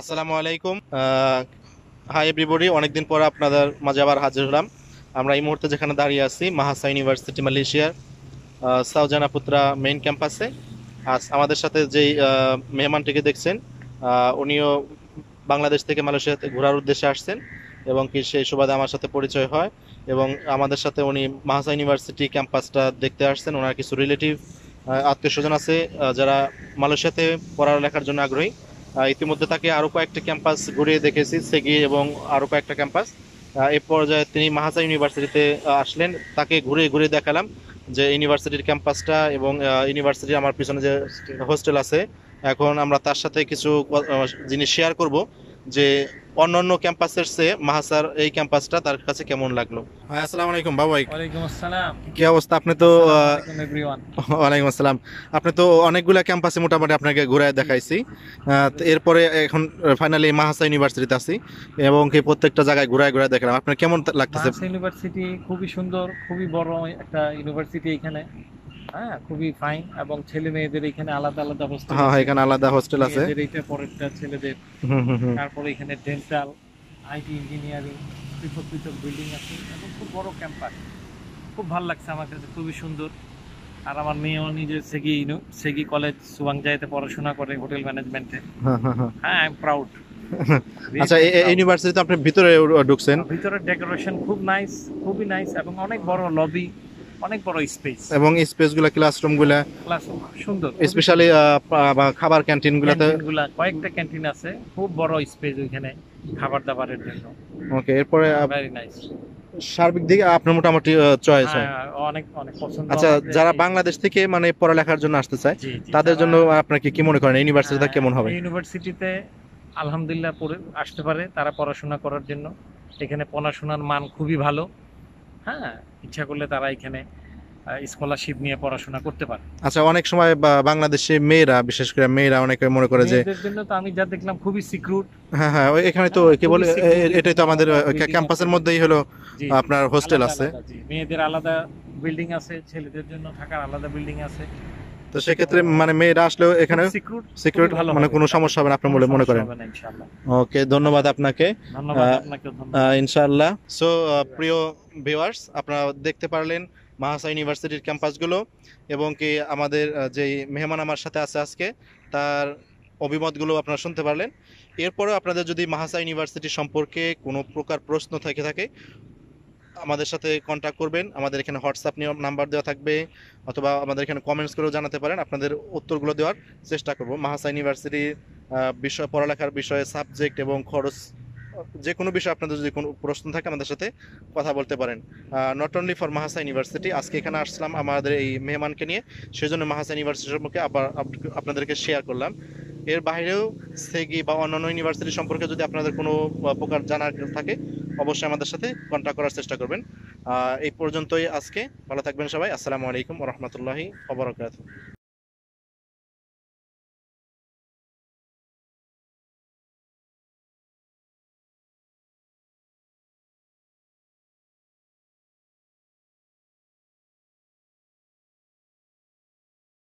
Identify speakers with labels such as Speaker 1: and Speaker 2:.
Speaker 1: আসসালামু আলাইকুম hi everybody অনেকদিন পর আপনাদের মাঝে আবার হাজির হলাম আমরা এই মুহূর্তে যেখানে দাঁড়িয়ে আছি মাহাসা ইউনিভার্সিটি মালয়েশিয়ার সাউজানাপুত্রা মেইন ক্যাম্পাসে আজ আমাদের সাথে যেই মেহমানটিকে দেখছেন উনিও বাংলাদেশ থেকে মালয়েশিয়াতে ঘোরার উদ্দেশ্যে আসছেন এবং কি সেই সুবাদে আমার সাথে পরিচয় হয় এবং আমাদের সাথে উনি মাহাসা ইউনিভার্সিটি ক্যাম্পাসটা দেখতে আসছেন ওনার কিছু রিলেটিভ আত্মীয় স্বজন আছে যারা মালয়েশিয়াতে পড়ালেখার জন্য আগ্রহী ইতিমধ্যে তাকে আরও কয়েকটা ক্যাম্পাস ঘুরিয়ে দেখেছি সেগি এবং আরও কয়েকটা ক্যাম্পাস এ পর্যায়ে তিনি মাহাসা ইউনিভার্সিটিতে আসলেন তাকে ঘুরে ঘুরে দেখালাম যে ইউনিভার্সিটির ক্যাম্পাসটা এবং ইউনিভার্সিটি আমার পিছনে যে হোস্টেল আছে এখন আমরা তার সাথে কিছু জিনিস শেয়ার করব যে অন্যান্য ক্যাম্পাসের চেয়ে মাহাসার এই ক্যাম্পাসটা তার কাছে কেমন লাগলো আসসালামু আলাইকুম বাবাই ওয়ালাইকুম আসসালাম কি অবস্থা আপনি তো ওয়ালাইকুম আসসালাম আপনি তো অনেকগুলা ক্যাম্পাসে মোটামুটি আপনাকে ঘুরায় দেখাইছি এরপরে এখন ফাইনালি মাহাসা ইউনিভার্সিটিতে আছি এবং কি প্রত্যেকটা জায়গায় ঘুরায় ঘুরায় দেখলাম আপনার কেমন লাগতেছে
Speaker 2: ইউনিভার্সিটি খুবই সুন্দর খুবই বড় একটা ইউনিভার্সিটি এখানে হ্যাঁ খুবই ফাইন এবং ছেলে মেয়েদের এখানে আলাদা আলাদা হোস্টেল হ্যাঁ এখানে আলাদা হোস্টেল আছে এইটা পরেরটা ছেলেদের তারপরে এখানে ডেন্টাল আইটি ইঞ্জিনিয়ারিং পৃথক পৃথক বিল্ডিং আছে এবং খুব বড় ক্যাম্পাস খুব ভালো লাগছে আমার কাছে খুবই সুন্দর আর আমার মেয়েও নিজের সেগি সেগি কলেজ সুয়াংজাইতে পড়াশোনা করে হোটেল ম্যানেজমেন্টে হ্যাঁ আই এম প্রাউড
Speaker 1: আচ্ছা এই ইউনিভার্সিটিতে আপনি ভিতরে ঢুকছেন
Speaker 2: ভিতরে ডেকোরেশন খুব নাইস খুবই নাইস এবং অনেক বড় লবি অনেক বড় স্পেস এবং স্পেসগুলো গুলা ক্লাসরুম সুন্দর স্পেশালি
Speaker 1: খাবার ক্যান্টিন ক্যান্টিনগুলোতে
Speaker 2: কয়েকটা ক্যান্টিন আছে খুব বড় স্পেস ওইখানে খাবার দাবারের জন্য
Speaker 1: ওকে এরপরে ভেরি নাইস সার্বিক দিকে আপনার মোটামুটি চয়েস হয় হ্যাঁ,
Speaker 2: অনেক অনেক পছন্দ আচ্ছা যারা
Speaker 1: বাংলাদেশ থেকে মানে পড়ালেখার জন্য আসতে চায় তাদের জন্য আপনাকে কি মনে করেন ইউনিভার্সিটিটা কেমন হবে
Speaker 2: ইউনিভার্সিটিতে হ্যাঁ, আলহামদুলিল্লাহ পড়ে আসতে পারে তারা পড়াশোনা করার জন্য এখানে পড়াশোনার মান খুবই ভালো হ্যাঁ ইচ্ছা করলে তারা এখানে স্কলারশিপ নিয়ে পড়াশোনা করতে পারে
Speaker 1: আচ্ছা অনেক সময় বাংলাদেশে মেয়েরা বিশেষ করে মেয়েরা অনেকে মনে করে যে
Speaker 2: জন্য তো আমি যা দেখলাম খুবই সিক্রুট
Speaker 1: হ্যাঁ হ্যাঁ এখানে তো কি বলে এটাই তো আমাদের হ্যাঁ, ক্যাম্পাসের মধ্যেই হলো আপনার হোস্টেল আছে
Speaker 2: মেয়েদের আলাদা বিল্ডিং আছে ছেলেদের জন্য থাকার আলাদা বিল্ডিং আছে
Speaker 1: তো সেক্ষেত্রে মানে মেয়েরা আসলেও এখানে সিকিউরিটি ভালো মানে কোনো সমস্যা হবে না আপনি বলে মনে করেন ওকে ধন্যবাদ আপনাকে ইনশাআল্লাহ সো প্রিয় ভিওয়ার্স আপনারা দেখতে পারলেন মাহাসা ইউনিভার্সিটির ক্যাম্পাসগুলো এবং কি আমাদের যেই মেহমান আমার সাথে আছে আজকে তার অভিমতগুলো আপনারা শুনতে পারলেন এরপরেও আপনাদের যদি মাহাসা ইউনিভার্সিটি সম্পর্কে কোনো প্রকার প্রশ্ন থেকে থাকে আমাদের সাথে কন্ট্যাক্ট করবেন আমাদের এখানে হোয়াটসঅ্যাপ নিয়ে নাম্বার দেওয়া থাকবে অথবা আমাদের এখানে কমেন্টস করেও জানাতে পারেন আপনাদের উত্তরগুলো দেওয়ার চেষ্টা করব মাহাসা ইউনিভার্সিটি বিষয় পড়ালেখার বিষয়ে সাবজেক্ট এবং খরচ যে কোনো বিষয়ে আপনাদের যদি কোনো প্রশ্ন থাকে আমাদের সাথে কথা বলতে পারেন নট অনলি ফর মাহাসা ইউনিভার্সিটি আজকে এখানে আসলাম আমাদের এই মেহমানকে নিয়ে সেই জন্য মাহাসা ইউনিভার্সিটি সম্পর্কে আবার আপনাদেরকে শেয়ার করলাম এর বাইরেও সেগি বা অন্যান্য ইউনিভার্সিটি সম্পর্কে যদি আপনাদের কোনো প্রকার জানার থাকে অবশ্যই আমাদের সাথে কন্ট্যাক্ট করার চেষ্টা করবেন এই পর্যন্তই আজকে ভালো থাকবেন সবাই আসসালামু আলাইকুম রহমতুল্লাহি অবরকাত